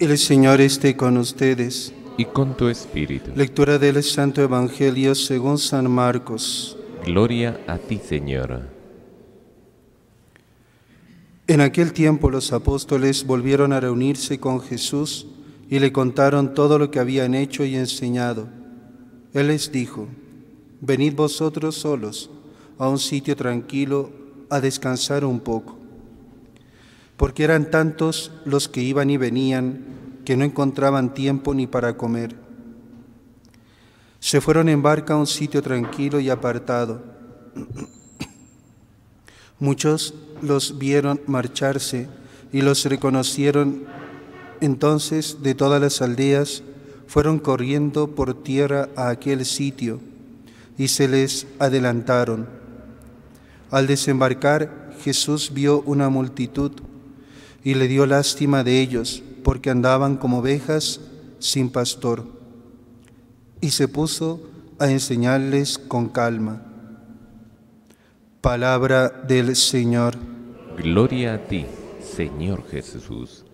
El Señor esté con ustedes. Y con tu espíritu. Lectura del Santo Evangelio según San Marcos. Gloria a ti, Señor. En aquel tiempo los apóstoles volvieron a reunirse con Jesús y le contaron todo lo que habían hecho y enseñado. Él les dijo, venid vosotros solos a un sitio tranquilo a descansar un poco porque eran tantos los que iban y venían que no encontraban tiempo ni para comer. Se fueron en barca a un sitio tranquilo y apartado. Muchos los vieron marcharse y los reconocieron. Entonces de todas las aldeas fueron corriendo por tierra a aquel sitio y se les adelantaron. Al desembarcar, Jesús vio una multitud y le dio lástima de ellos, porque andaban como ovejas sin pastor. Y se puso a enseñarles con calma. Palabra del Señor. Gloria a ti, Señor Jesús.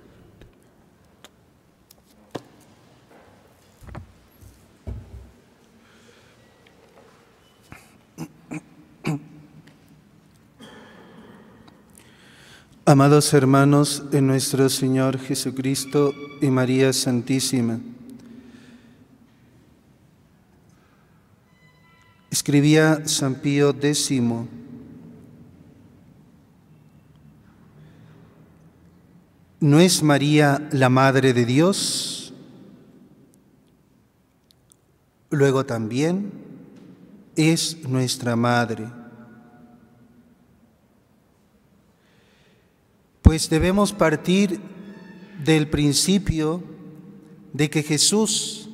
Amados hermanos en nuestro Señor Jesucristo y María Santísima, escribía San Pío X, ¿no es María la Madre de Dios? Luego también es nuestra Madre. pues debemos partir del principio de que Jesús,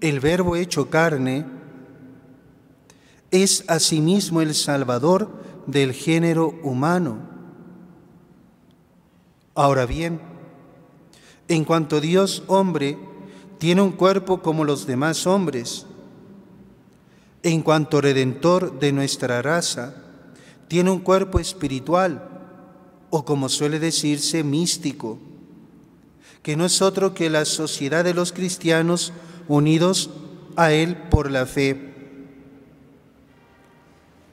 el verbo hecho carne, es asimismo el Salvador del género humano. Ahora bien, en cuanto Dios hombre tiene un cuerpo como los demás hombres, en cuanto redentor de nuestra raza, tiene un cuerpo espiritual o como suele decirse, místico, que no es otro que la sociedad de los cristianos unidos a Él por la fe.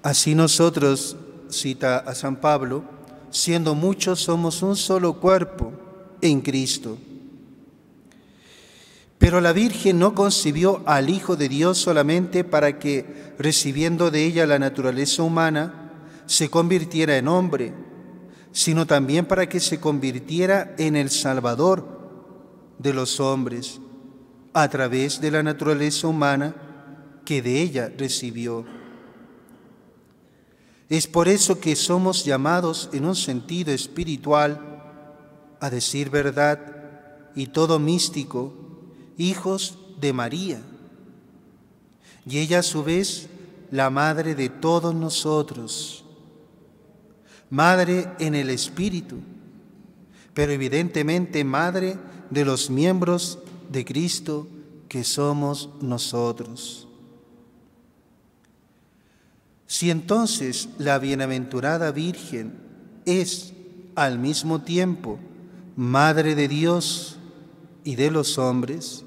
Así nosotros, cita a San Pablo, siendo muchos somos un solo cuerpo en Cristo. Pero la Virgen no concibió al Hijo de Dios solamente para que, recibiendo de ella la naturaleza humana, se convirtiera en hombre, sino también para que se convirtiera en el Salvador de los hombres a través de la naturaleza humana que de ella recibió. Es por eso que somos llamados en un sentido espiritual a decir verdad y todo místico, hijos de María, y ella a su vez la madre de todos nosotros madre en el espíritu, pero evidentemente madre de los miembros de Cristo que somos nosotros. Si entonces la bienaventurada Virgen es al mismo tiempo Madre de Dios y de los hombres,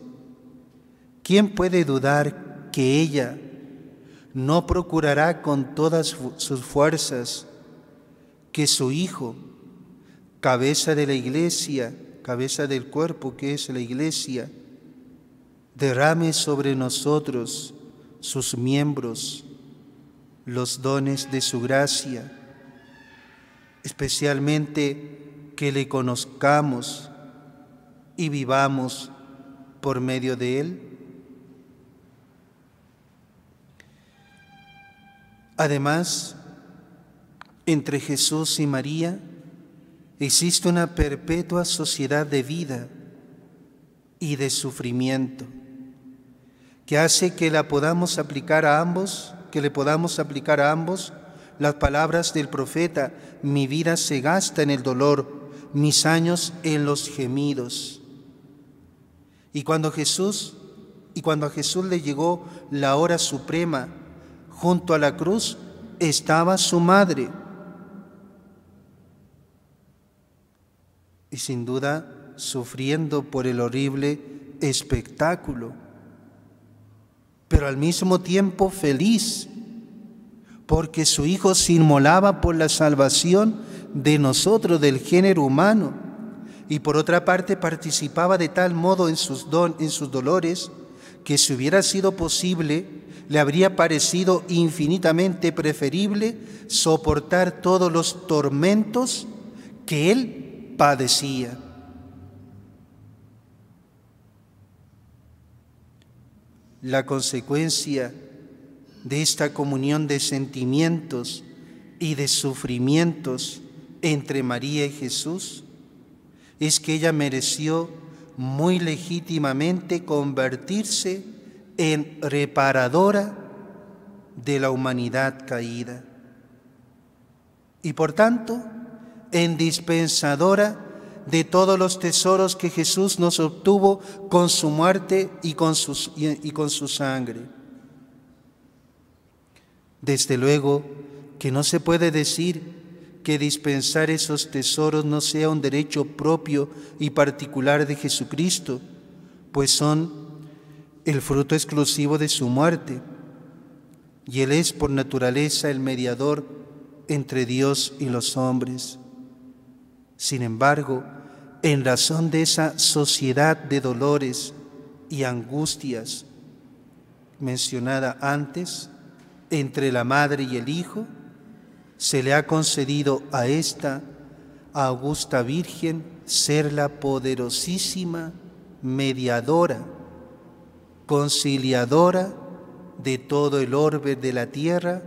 ¿quién puede dudar que ella no procurará con todas sus fuerzas que su Hijo, cabeza de la iglesia, cabeza del cuerpo que es la iglesia, derrame sobre nosotros, sus miembros, los dones de su gracia, especialmente que le conozcamos y vivamos por medio de él. Además, entre Jesús y María existe una perpetua sociedad de vida y de sufrimiento que hace que la podamos aplicar a ambos, que le podamos aplicar a ambos las palabras del profeta, mi vida se gasta en el dolor, mis años en los gemidos. Y cuando Jesús, y cuando a Jesús le llegó la hora suprema, junto a la cruz estaba su madre y sin duda sufriendo por el horrible espectáculo, pero al mismo tiempo feliz, porque su Hijo se inmolaba por la salvación de nosotros, del género humano, y por otra parte participaba de tal modo en sus, don, en sus dolores que si hubiera sido posible, le habría parecido infinitamente preferible soportar todos los tormentos que él padecía. La consecuencia de esta comunión de sentimientos y de sufrimientos entre María y Jesús es que ella mereció muy legítimamente convertirse en reparadora de la humanidad caída. Y por tanto, en dispensadora de todos los tesoros que Jesús nos obtuvo con su muerte y con, y con su sangre. Desde luego que no se puede decir que dispensar esos tesoros no sea un derecho propio y particular de Jesucristo, pues son el fruto exclusivo de su muerte, y Él es por naturaleza el mediador entre Dios y los hombres. Sin embargo, en razón de esa sociedad de dolores y angustias mencionada antes, entre la madre y el hijo, se le ha concedido a esta augusta Virgen ser la poderosísima mediadora, conciliadora de todo el orbe de la tierra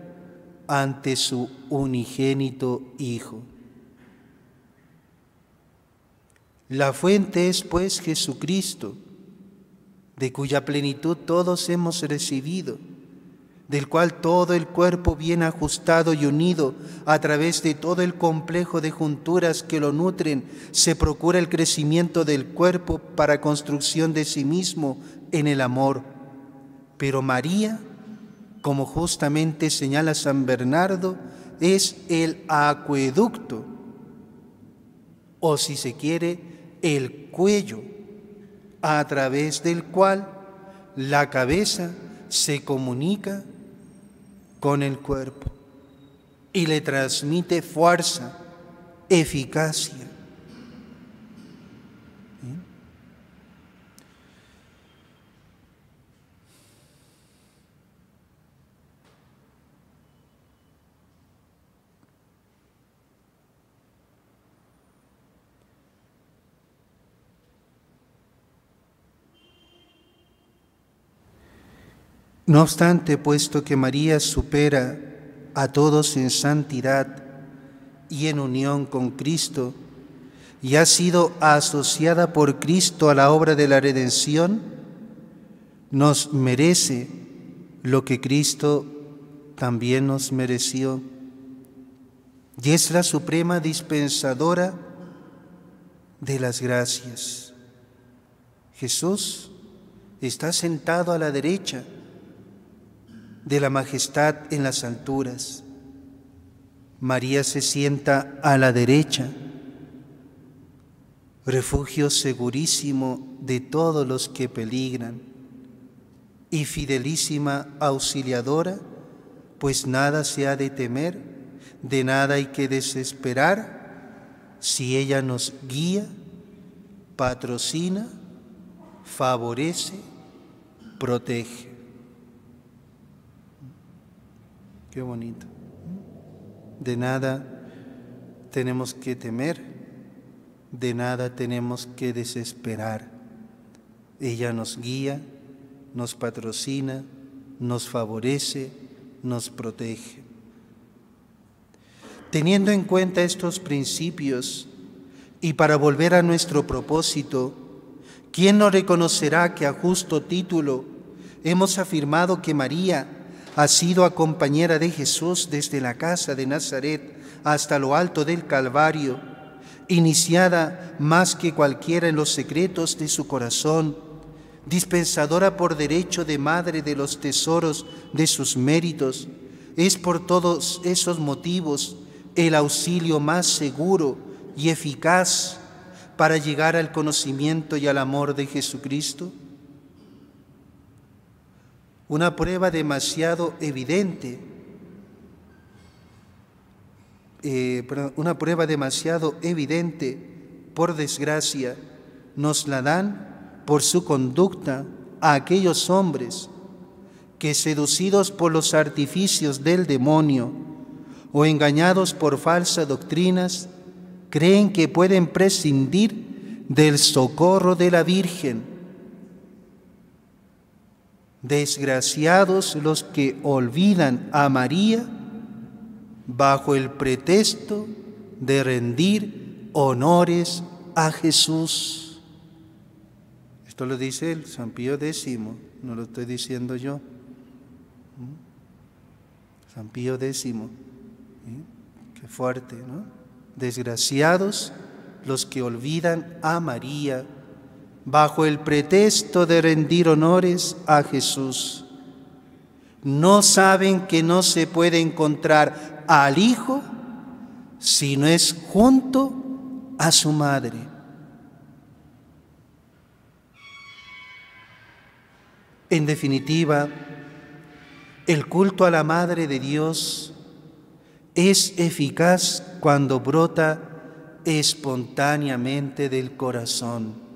ante su unigénito Hijo. La fuente es pues Jesucristo, de cuya plenitud todos hemos recibido, del cual todo el cuerpo bien ajustado y unido a través de todo el complejo de junturas que lo nutren, se procura el crecimiento del cuerpo para construcción de sí mismo en el amor. Pero María, como justamente señala San Bernardo, es el acueducto, o si se quiere, el cuello, a través del cual la cabeza se comunica con el cuerpo y le transmite fuerza, eficacia, No obstante, puesto que María supera a todos en santidad y en unión con Cristo, y ha sido asociada por Cristo a la obra de la redención, nos merece lo que Cristo también nos mereció. Y es la suprema dispensadora de las gracias. Jesús está sentado a la derecha de la majestad en las alturas. María se sienta a la derecha, refugio segurísimo de todos los que peligran, y fidelísima auxiliadora, pues nada se ha de temer, de nada hay que desesperar, si ella nos guía, patrocina, favorece, protege. Qué bonito. De nada tenemos que temer, de nada tenemos que desesperar. Ella nos guía, nos patrocina, nos favorece, nos protege. Teniendo en cuenta estos principios y para volver a nuestro propósito, ¿quién no reconocerá que a justo título hemos afirmado que María, ha sido acompañera compañera de Jesús desde la casa de Nazaret hasta lo alto del Calvario, iniciada más que cualquiera en los secretos de su corazón, dispensadora por derecho de madre de los tesoros de sus méritos, es por todos esos motivos el auxilio más seguro y eficaz para llegar al conocimiento y al amor de Jesucristo? una prueba demasiado evidente, eh, una prueba demasiado evidente, por desgracia, nos la dan por su conducta a aquellos hombres que seducidos por los artificios del demonio o engañados por falsas doctrinas, creen que pueden prescindir del socorro de la Virgen Desgraciados los que olvidan a María bajo el pretexto de rendir honores a Jesús. Esto lo dice el San Pío X, no lo estoy diciendo yo. ¿Mm? San Pío X, qué fuerte, ¿no? Desgraciados los que olvidan a María bajo el pretexto de rendir honores a Jesús. No saben que no se puede encontrar al Hijo si no es junto a su madre. En definitiva, el culto a la Madre de Dios es eficaz cuando brota espontáneamente del corazón.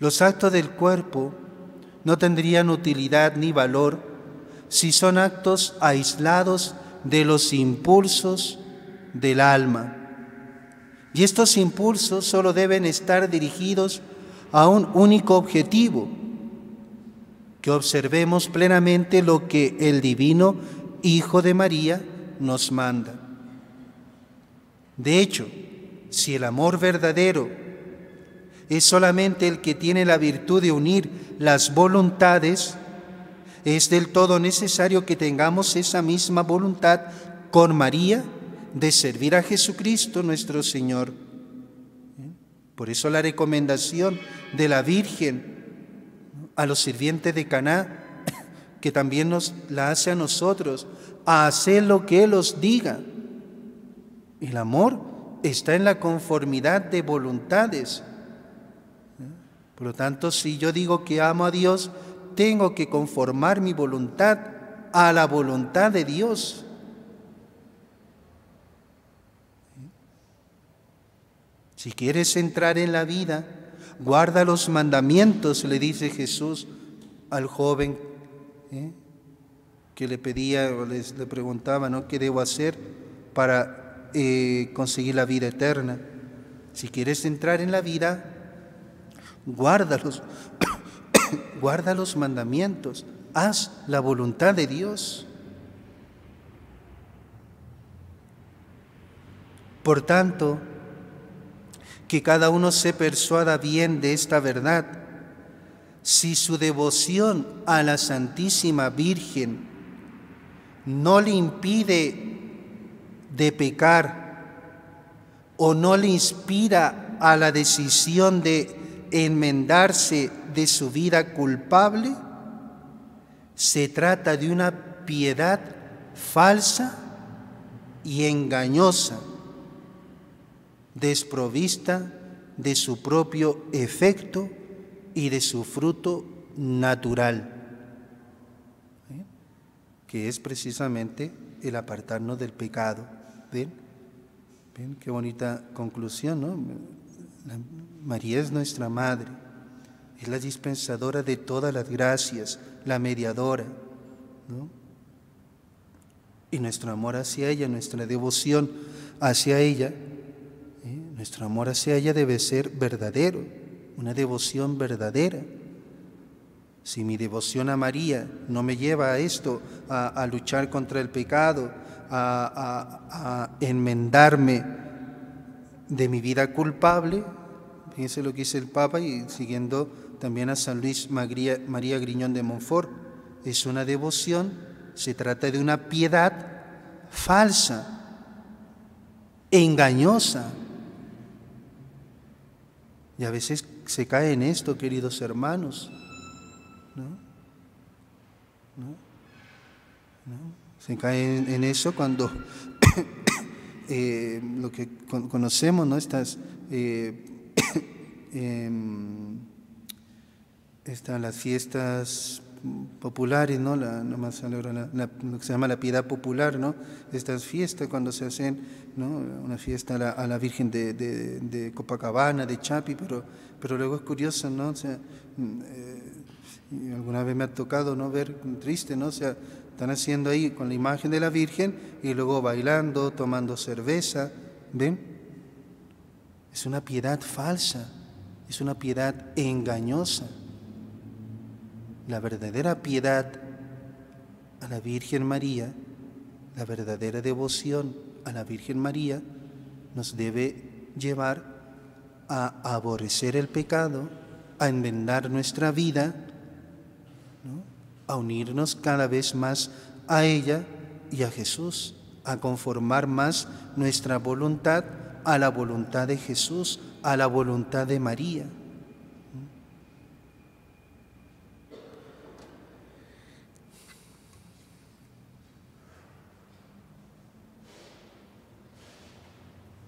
Los actos del cuerpo no tendrían utilidad ni valor si son actos aislados de los impulsos del alma. Y estos impulsos solo deben estar dirigidos a un único objetivo, que observemos plenamente lo que el divino Hijo de María nos manda. De hecho, si el amor verdadero es solamente el que tiene la virtud de unir las voluntades, es del todo necesario que tengamos esa misma voluntad con María de servir a Jesucristo nuestro Señor. Por eso la recomendación de la Virgen a los sirvientes de Caná, que también nos la hace a nosotros, a hacer lo que Él os diga. El amor está en la conformidad de voluntades. Por lo tanto, si yo digo que amo a Dios, tengo que conformar mi voluntad a la voluntad de Dios. Si quieres entrar en la vida, guarda los mandamientos, le dice Jesús al joven ¿eh? que le pedía o le preguntaba, ¿Qué debo hacer para eh, conseguir la vida eterna? Si quieres entrar en la vida, guarda los, guarda los mandamientos, haz la voluntad de Dios. Por tanto, que cada uno se persuada bien de esta verdad, si su devoción a la Santísima Virgen no le impide de pecar o no le inspira a la decisión de enmendarse de su vida culpable, se trata de una piedad falsa y engañosa, desprovista de su propio efecto y de su fruto natural, ¿eh? que es precisamente el apartarnos del pecado. ¿Ven? Qué bonita conclusión, ¿no? María es nuestra Madre, es la dispensadora de todas las gracias, la mediadora. Y nuestro amor hacia ella, nuestra devoción hacia ella, ¿eh? nuestro amor hacia ella debe ser verdadero, una devoción verdadera. Si mi devoción a María no me lleva a esto, a, luchar contra el pecado, a enmendarme de mi vida culpable, Fíjense lo que dice el Papa y siguiendo también a San Luis María, Griñón de Monfort, Es una devoción, se trata de una piedad falsa, engañosa. Y a veces se cae en esto, queridos hermanos. Se cae en, eso cuando eh, lo que conocemos, ¿no? Estas eh, Em, están las fiestas populares, ¿no? La, lo que se llama la piedad popular, ¿no? Estas fiestas cuando se hacen, Una fiesta a la, Virgen de, Copacabana, de Chapi, pero, pero luego es curioso, ¿no? Mm, eh, alguna vez me ha tocado, ¿no? Ver triste, ¿no? O sea, están haciendo ahí con la imagen de la Virgen y luego bailando, tomando cerveza, ¿ven? Es una piedad falsa es una piedad engañosa. La verdadera piedad a la Virgen María, la verdadera devoción a la Virgen María, nos debe llevar a aborrecer el pecado, a enmendar nuestra vida, a unirnos cada vez más a ella y a Jesús, a conformar más nuestra voluntad a la voluntad de Jesús, a la voluntad de María